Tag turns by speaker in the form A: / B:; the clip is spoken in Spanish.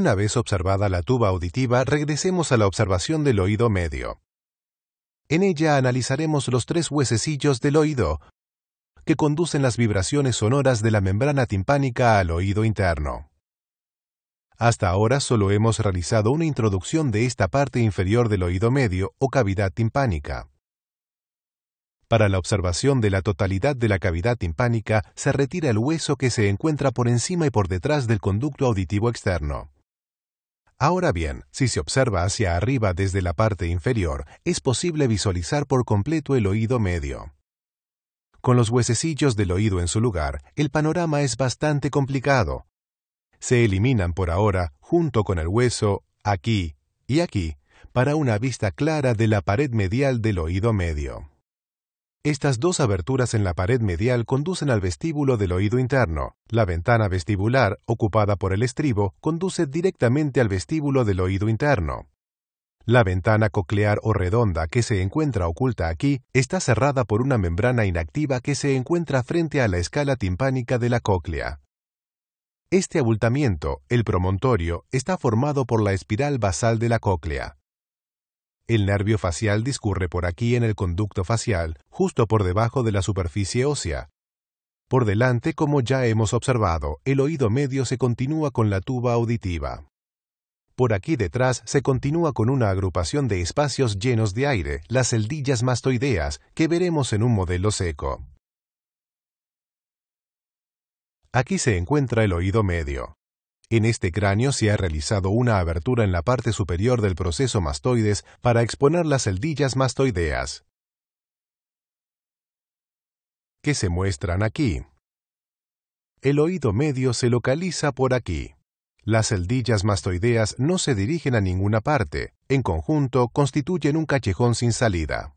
A: Una vez observada la tuba auditiva, regresemos a la observación del oído medio. En ella analizaremos los tres huesecillos del oído, que conducen las vibraciones sonoras de la membrana timpánica al oído interno. Hasta ahora solo hemos realizado una introducción de esta parte inferior del oído medio o cavidad timpánica. Para la observación de la totalidad de la cavidad timpánica se retira el hueso que se encuentra por encima y por detrás del conducto auditivo externo. Ahora bien, si se observa hacia arriba desde la parte inferior, es posible visualizar por completo el oído medio. Con los huesecillos del oído en su lugar, el panorama es bastante complicado. Se eliminan por ahora, junto con el hueso, aquí y aquí, para una vista clara de la pared medial del oído medio. Estas dos aberturas en la pared medial conducen al vestíbulo del oído interno. La ventana vestibular, ocupada por el estribo, conduce directamente al vestíbulo del oído interno. La ventana coclear o redonda que se encuentra oculta aquí está cerrada por una membrana inactiva que se encuentra frente a la escala timpánica de la cóclea. Este abultamiento, el promontorio, está formado por la espiral basal de la cóclea. El nervio facial discurre por aquí en el conducto facial, justo por debajo de la superficie ósea. Por delante, como ya hemos observado, el oído medio se continúa con la tuba auditiva. Por aquí detrás se continúa con una agrupación de espacios llenos de aire, las celdillas mastoideas, que veremos en un modelo seco. Aquí se encuentra el oído medio. En este cráneo se ha realizado una abertura en la parte superior del proceso mastoides para exponer las celdillas mastoideas, que se muestran aquí. El oído medio se localiza por aquí. Las celdillas mastoideas no se dirigen a ninguna parte, en conjunto constituyen un callejón
B: sin salida.